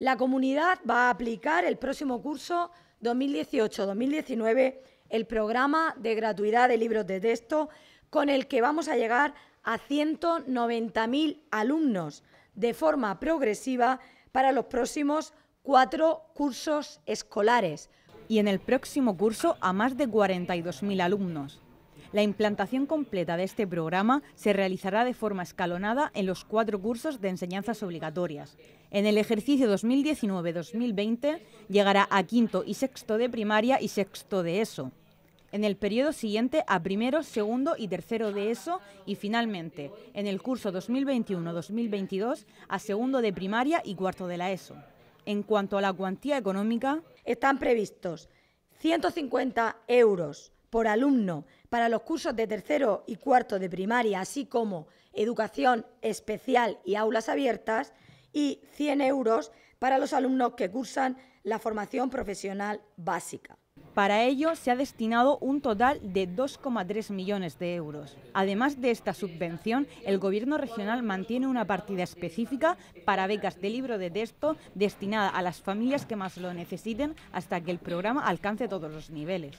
La comunidad va a aplicar el próximo curso 2018-2019 el programa de gratuidad de libros de texto con el que vamos a llegar a 190.000 alumnos de forma progresiva para los próximos cuatro cursos escolares. Y en el próximo curso a más de 42.000 alumnos. La implantación completa de este programa se realizará de forma escalonada en los cuatro cursos de enseñanzas obligatorias. En el ejercicio 2019-2020 llegará a quinto y sexto de primaria y sexto de ESO. En el periodo siguiente a primero, segundo y tercero de ESO y finalmente en el curso 2021-2022 a segundo de primaria y cuarto de la ESO. En cuanto a la cuantía económica, están previstos 150 euros por alumno para los cursos de tercero y cuarto de primaria, así como educación especial y aulas abiertas, y 100 euros para los alumnos que cursan la formación profesional básica. Para ello se ha destinado un total de 2,3 millones de euros. Además de esta subvención, el Gobierno regional mantiene una partida específica para becas de libro de texto destinada a las familias que más lo necesiten hasta que el programa alcance todos los niveles.